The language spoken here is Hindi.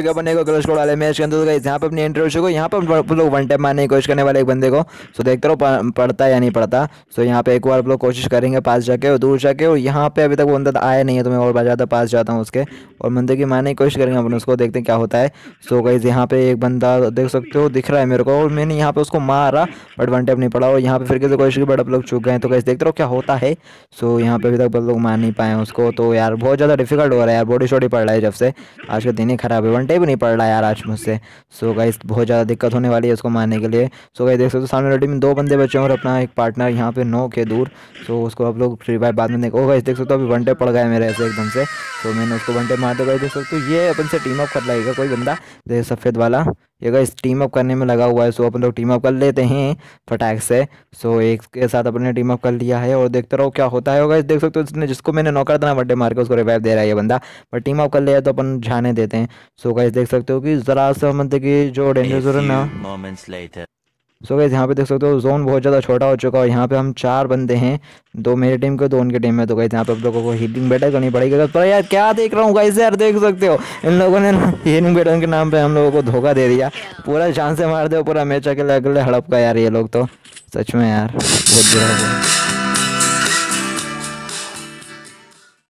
पिकअप बने को क्लच कोड वाले मैच के अंदर गाइस तो यहां पे अपनी चुके हैं यहां पे हम लोग वन टैप मारने की कोशिश करने वाले एक बंदे को सो देखते रहो पड़ता है या नहीं पड़ता सो यहां पे एक बार आप लोग कोशिश करेंगे पास जाके और दूर जाके और यहां पे अभी तक वो अंदर तो आया नहीं है तो मैं और ज़्यादा पास जाता हूं उसके और बंदे की मारने की कोशिश करेंगे अपन उसको देखते हैं क्या होता है सो गाइस यहां पे एक बंदा देख सकते हो दिख रहा है मेरे को और मैंने यहां पे उसको मारा बट वन टैप नहीं पड़ा और यहां पे फिर से कोशिश की बट आप लोग चुक गए तो गाइस देखते रहो क्या होता है सो यहां पे अभी तक आप लोग मार नहीं पाए उसको तो यार बहुत ज़्यादा डिफिकल्ट हो रहा है यार बॉडी शॉडी पड़ रहा है जब से आज का दिन ही खराब है वन घंटे भी नहीं पड़ रहा यार आज मुझसे सो गाइस बहुत ज़्यादा दिक्कत होने वाली है उसको मारने के लिए सो गाइस देख सकते हो सामने लड़ी में दो बंदे बचे हैं और अपना एक पार्टनर यहाँ पे नौ के दूर सो उसको आप लोग फ्री फायर बाद में देखो गाइस oh देख सकते हो अभी वन पड़ गए मेरे ऐसे एकदम से तो मैंने उसको वन टेप मार दिया देख सकते हो ये अपन से टीम अप कर लाएगा कोई बंदा जैसे सफ़ेद वाला ये इस टीम अप करने में लगा हुआ है सो अपन लोग टीम अप कर लेते हैं फटाक से सो एक के साथ अपन ने टीम अप कर लिया है और देखते रहो क्या होता है होगा देख सकते हो इसने जिसको मैंने नौकर देना वड्डे मार के उसको रिवाइव दे रहा है ये बंदा पर टीम अप कर लिया तो अपन जाने देते हैं सो गाइस देख सकते हो कि ज़रा सा मतलब कि जो डेंजर जोर है ना सो गैस यहाँ पे देख सकते हो जोन बहुत ज़्यादा छोटा हो चुका है यहाँ पे हम चार बंदे हैं दो मेरी टीम के दो उनके टीम में तो गैस यहाँ पे आप लोगों को हीलिंग बैटल करनी पड़ेगी तो पर यार क्या देख रहा हूँ गाइस यार देख सकते हो इन लोगों ने हीलिंग बैटल के नाम पर हम लोगों को धोखा दे दिया पूरा चांस से मार दिया पूरा मैच अकेले अकेले हड़प का यार ये लोग तो सच में यार बहुत बुरा